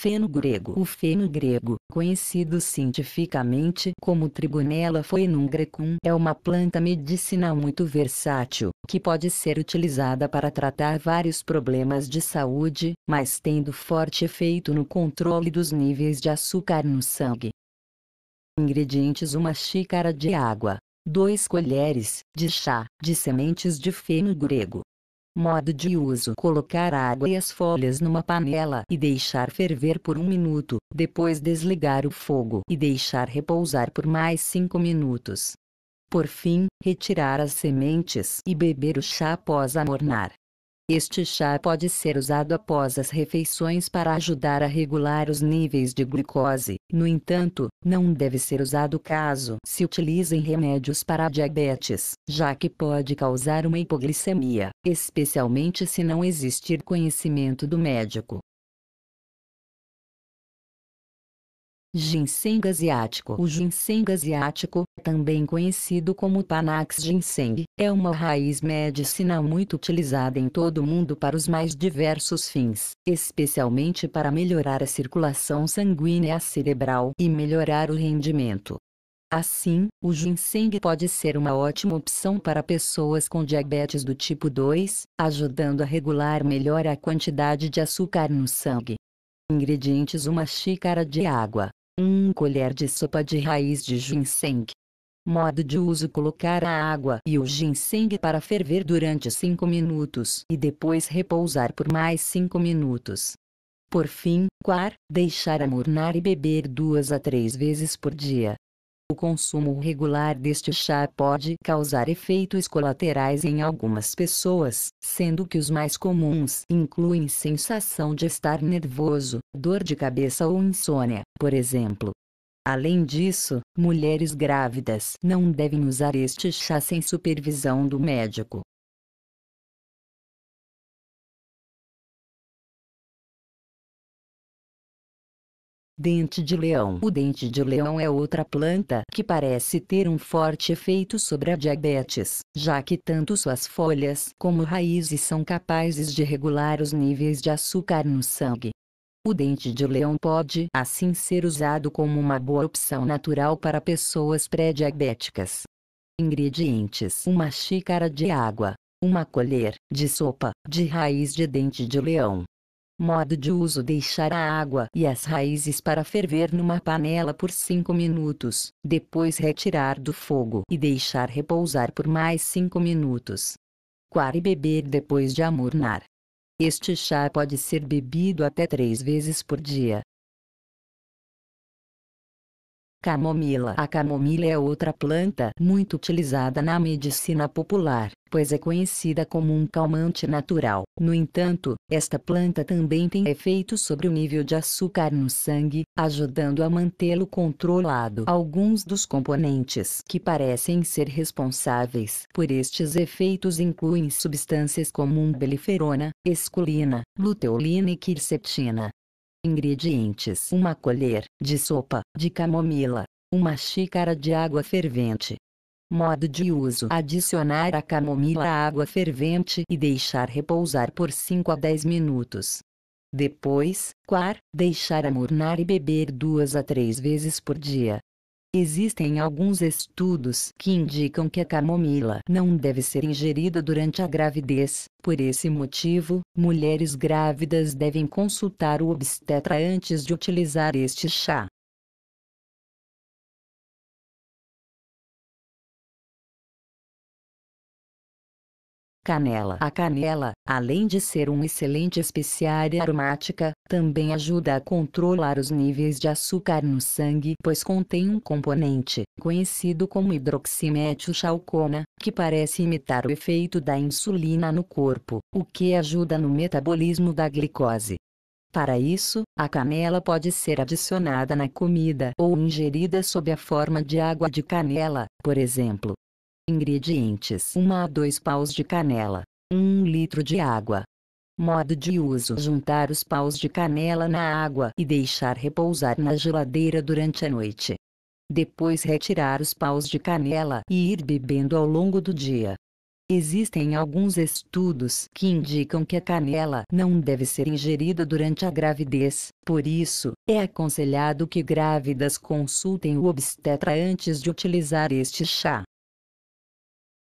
feno grego. O feno grego, conhecido cientificamente como Trigonella grecum, é uma planta medicinal muito versátil, que pode ser utilizada para tratar vários problemas de saúde, mas tendo forte efeito no controle dos níveis de açúcar no sangue. Ingredientes: uma xícara de água, 2 colheres de chá de sementes de feno grego, Modo de uso: colocar a água e as folhas numa panela e deixar ferver por um minuto, depois desligar o fogo e deixar repousar por mais 5 minutos. Por fim, retirar as sementes e beber o chá após amornar. Este chá pode ser usado após as refeições para ajudar a regular os níveis de glicose. No entanto, não deve ser usado caso se utilizem remédios para diabetes, já que pode causar uma hipoglicemia, especialmente se não existir conhecimento do médico. Ginseng asiático O ginseng asiático, também conhecido como Panax ginseng, é uma raiz medicinal muito utilizada em todo o mundo para os mais diversos fins, especialmente para melhorar a circulação sanguínea cerebral e melhorar o rendimento. Assim, o ginseng pode ser uma ótima opção para pessoas com diabetes do tipo 2, ajudando a regular melhor a quantidade de açúcar no sangue. Ingredientes: uma xícara de água, 1 colher de sopa de raiz de ginseng. Modo de uso: colocar a água e o ginseng para ferver durante 5 minutos e depois repousar por mais 5 minutos. Por fim, coar, deixar amornar e beber duas a três vezes por dia. O consumo regular deste chá pode causar efeitos colaterais em algumas pessoas, sendo que os mais comuns incluem sensação de estar nervoso, dor de cabeça ou insônia, por exemplo. Além disso, mulheres grávidas não devem usar este chá sem supervisão do médico. Dente de leão. O dente de leão é outra planta que parece ter um forte efeito sobre a diabetes, já que tanto suas folhas como raízes são capazes de regular os níveis de açúcar no sangue. O dente de leão pode, assim, ser usado como uma boa opção natural para pessoas pré-diabéticas. Ingredientes: uma xícara de água, uma colher de sopa de raiz de dente de leão, Modo de uso: deixar a água e as raízes para ferver numa panela por 5 minutos, depois retirar do fogo e deixar repousar por mais 5 minutos. Coar e beber depois de amurnar. Este chá pode ser bebido até 3 vezes por dia. Camomila A camomila é outra planta muito utilizada na medicina popular, pois é conhecida como um calmante natural. No entanto, esta planta também tem efeito sobre o nível de açúcar no sangue, ajudando a mantê-lo controlado. Alguns dos componentes que parecem ser responsáveis por estes efeitos incluem substâncias como umbeliferona, esculina, luteolina e quercetina. Ingredientes: uma colher de sopa de camomila, uma xícara de água fervente. Modo de uso: adicionar a camomila à água fervente e deixar repousar por 5 a 10 minutos. Depois, coar, deixar amornar e beber duas a três vezes por dia. Existem alguns estudos que indicam que a camomila não deve ser ingerida durante a gravidez. Por esse motivo, mulheres grávidas devem consultar o obstetra antes de utilizar este chá. Canela. A canela, além de ser um excelente especiaria aromática, também ajuda a controlar os níveis de açúcar no sangue, pois contém um componente, conhecido como hidroximetilchalcona, que parece imitar o efeito da insulina no corpo, o que ajuda no metabolismo da glicose. Para isso, a canela pode ser adicionada na comida ou ingerida sob a forma de água de canela, por exemplo. Ingredientes: 1 a 2 paus de canela, 1 litro de água. Modo de uso: juntar os paus de canela na água e deixar repousar na geladeira durante a noite. Depois retirar os paus de canela e ir bebendo ao longo do dia. Existem alguns estudos que indicam que a canela não deve ser ingerida durante a gravidez, por isso, é aconselhado que grávidas consultem o obstetra antes de utilizar este chá.